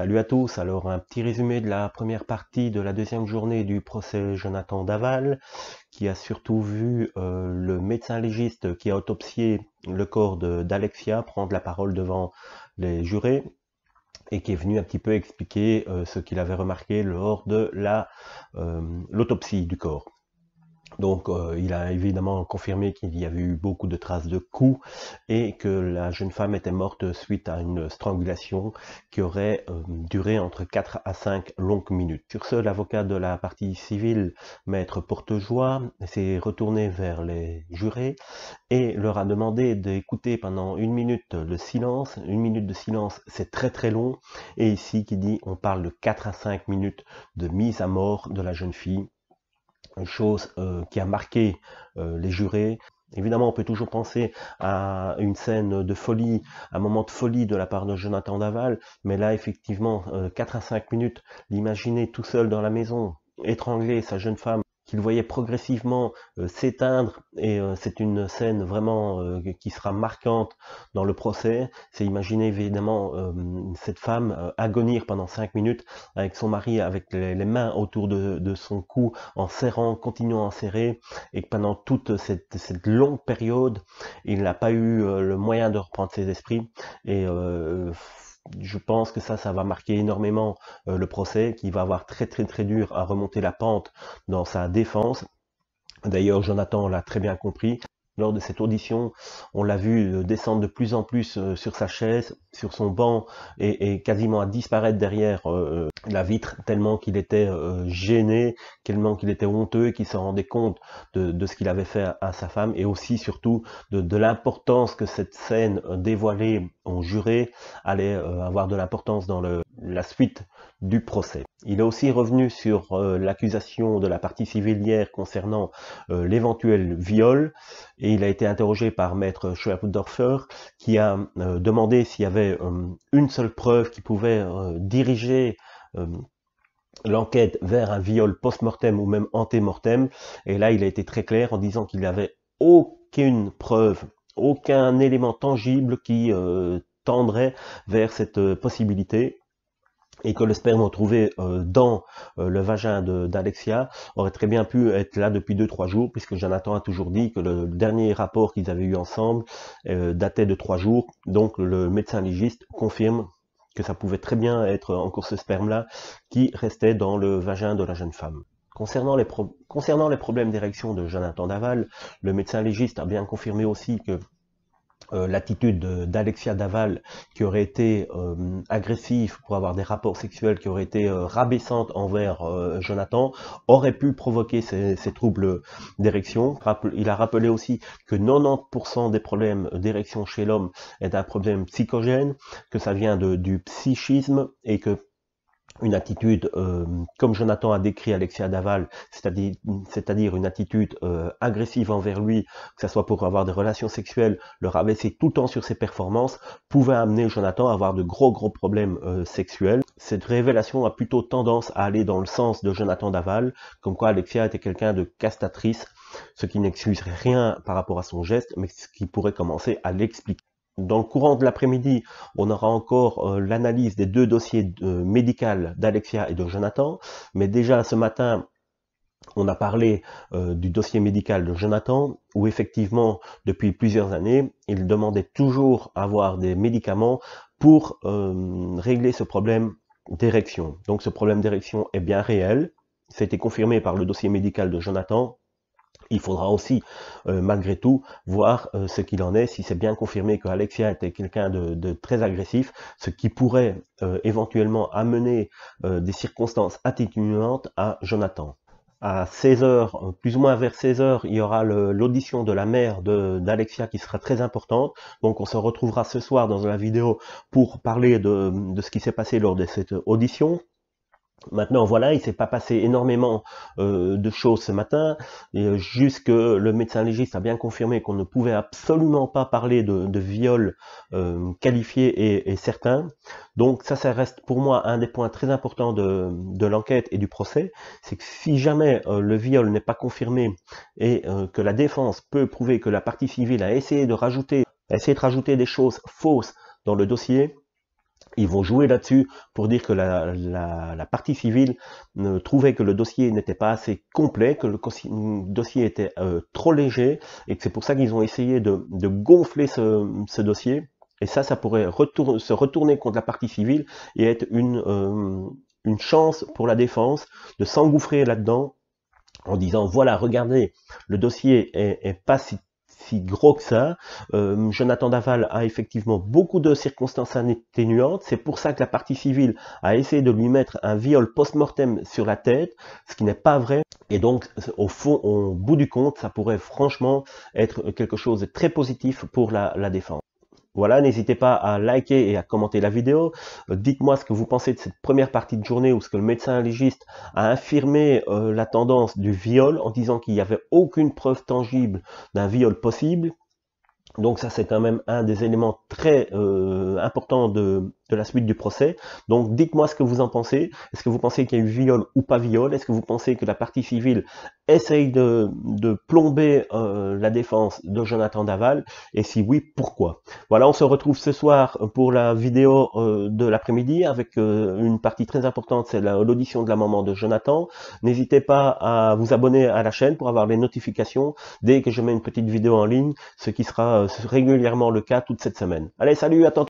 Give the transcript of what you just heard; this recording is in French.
Salut à tous, alors un petit résumé de la première partie de la deuxième journée du procès Jonathan Daval, qui a surtout vu euh, le médecin légiste qui a autopsié le corps d'Alexia prendre la parole devant les jurés et qui est venu un petit peu expliquer euh, ce qu'il avait remarqué lors de euh, l'autopsie du corps. Donc, euh, il a évidemment confirmé qu'il y avait eu beaucoup de traces de coups et que la jeune femme était morte suite à une strangulation qui aurait euh, duré entre 4 à 5 longues minutes. Sur ce, l'avocat de la partie civile, maître Portejoie, s'est retourné vers les jurés et leur a demandé d'écouter pendant une minute le silence. Une minute de silence, c'est très très long. Et ici, qui dit, on parle de 4 à 5 minutes de mise à mort de la jeune fille une chose euh, qui a marqué euh, les jurés. Évidemment, on peut toujours penser à une scène de folie, un moment de folie de la part de Jonathan Daval, mais là, effectivement, 4 euh, à 5 minutes, l'imaginer tout seul dans la maison, étrangler sa jeune femme, qu'il voyait progressivement s'éteindre et euh, c'est une scène vraiment euh, qui sera marquante dans le procès. C'est imaginer évidemment euh, cette femme agonir pendant cinq minutes avec son mari, avec les, mains autour de, son cou, en serrant, continuant à serrer. Et pendant toute cette, cette longue période, il n'a pas eu le moyen de reprendre ses esprits. Et je pense que ça, ça va marquer énormément le procès, qui va avoir très très très dur à remonter la pente dans sa défense. D'ailleurs, Jonathan l'a très bien compris. Lors de cette audition, on l'a vu euh, descendre de plus en plus euh, sur sa chaise, sur son banc, et, quasiment à disparaître derrière euh, la vitre, tellement qu'il était gêné, tellement qu'il était honteux, qu'il se rendait compte de, ce qu'il avait fait à, sa femme, et aussi surtout de, l'importance que cette scène dévoilée en juré allait avoir de l'importance dans le, la suite du procès. Il est aussi revenu sur euh, l'accusation de la partie civilière concernant euh, l'éventuel viol et il a été interrogé par maître Schwerbdorfer qui a euh, demandé s'il y avait une seule preuve qui pouvait diriger l'enquête vers un viol post-mortem ou même antémortem et là il a été très clair en disant qu'il n'y avait aucune preuve, aucun élément tangible qui tendrait vers cette possibilité et que le sperme retrouvé euh, dans euh, le vagin d'Alexia aurait très bien pu être là depuis 2-3 jours, puisque Jonathan a toujours dit que le dernier rapport qu'ils avaient eu ensemble euh, datait de 3 jours. Donc le médecin légiste confirme que ça pouvait très bien être encore ce sperme-là qui restait dans le vagin de la jeune femme. Concernant les, Concernant les problèmes d'érection de Jonathan Daval, le médecin légiste a bien confirmé aussi que euh, l'attitude d'Alexia Daval qui aurait été euh, agressive pour avoir des rapports sexuels, qui aurait été euh, envers euh, Jonathan, aurait pu provoquer ces, troubles d'érection. Il a rappelé aussi que 90% des problèmes d'érection chez l'homme est un problème psychogène, que ça vient de, du psychisme et que une attitude, euh, comme Jonathan a décrit Alexia Daval, c'est-à-dire, une attitude euh, agressive envers lui, que ce soit pour avoir des relations sexuelles, le rabaisser tout le temps sur ses performances, pouvait amener Jonathan à avoir de gros gros problèmes euh, sexuels. Cette révélation a plutôt tendance à aller dans le sens de Jonathan Daval, comme quoi Alexia était quelqu'un de castatrice, ce qui n'excuserait rien par rapport à son geste, mais ce qui pourrait commencer à l'expliquer. Dans le courant de l'après-midi, on aura encore euh, l'analyse des deux dossiers euh, médicaux d'Alexia et de Jonathan. Mais déjà ce matin, on a parlé euh, du dossier médical de Jonathan, où effectivement, depuis plusieurs années, il demandait toujours avoir des médicaments pour régler ce problème d'érection. Donc ce problème d'érection est bien réel. C'était confirmé par le dossier médical de Jonathan, il faudra aussi, euh, malgré tout, voir euh, ce qu'il en est, si c'est bien confirmé que Alexia était quelqu'un de, très agressif, ce qui pourrait euh, éventuellement amener des circonstances atténuantes à Jonathan. À 16h, plus ou moins vers 16h, il y aura l'audition de la mère d'Alexia qui sera très importante. Donc on se retrouvera ce soir dans la vidéo pour parler de ce qui s'est passé lors de cette audition. Maintenant, voilà, il s'est pas passé énormément euh, de choses ce matin, et jusque le médecin légiste a bien confirmé qu'on ne pouvait absolument pas parler de, viol euh, qualifié et, certain. Donc ça, ça reste pour moi un des points très importants de, l'enquête et du procès, c'est que si jamais euh, le viol n'est pas confirmé et que la défense peut prouver que la partie civile a essayé de rajouter, a essayé de rajouter des choses fausses dans le dossier, ils vont jouer là-dessus pour dire que la, partie civile trouvait que le dossier n'était pas assez complet, que le dossier était euh, trop léger, et que c'est pour ça qu'ils ont essayé de, gonfler ce, dossier. Et ça, ça pourrait se retourner contre la partie civile et être une, euh, une chance pour la défense de s'engouffrer là-dedans en disant, voilà, regardez, le dossier est, est pas si si gros que ça. Euh, Jonathan Daval a effectivement beaucoup de circonstances atténuantes. C'est pour ça que la partie civile a essayé de lui mettre un viol post-mortem sur la tête, ce qui n'est pas vrai. Et donc, au fond, au bout du compte, ça pourrait franchement être quelque chose de très positif pour la défense. Voilà, n'hésitez pas à liker et à commenter la vidéo. Euh, dites-moi ce que vous pensez de cette première partie de journée où ce que le médecin légiste a affirmé euh, la tendance du viol en disant qu'il n'y avait aucune preuve tangible d'un viol possible. Donc ça, c'est quand même un des éléments très euh, importants de, de, la suite du procès. Donc dites-moi ce que vous en pensez. Est-ce que vous pensez qu'il y a eu viol ou pas viol Est-ce que vous pensez que la partie civile essaye de, de plomber euh, la défense de Jonathan Daval Et si oui, pourquoi Voilà, on se retrouve ce soir pour la vidéo euh, de l'après-midi avec euh, une partie très importante, c'est l'audition de la maman de Jonathan. N'hésitez pas à vous abonner à la chaîne pour avoir les notifications dès que je mets une petite vidéo en ligne, ce qui sera euh, régulièrement le cas toute cette semaine. Allez, salut, à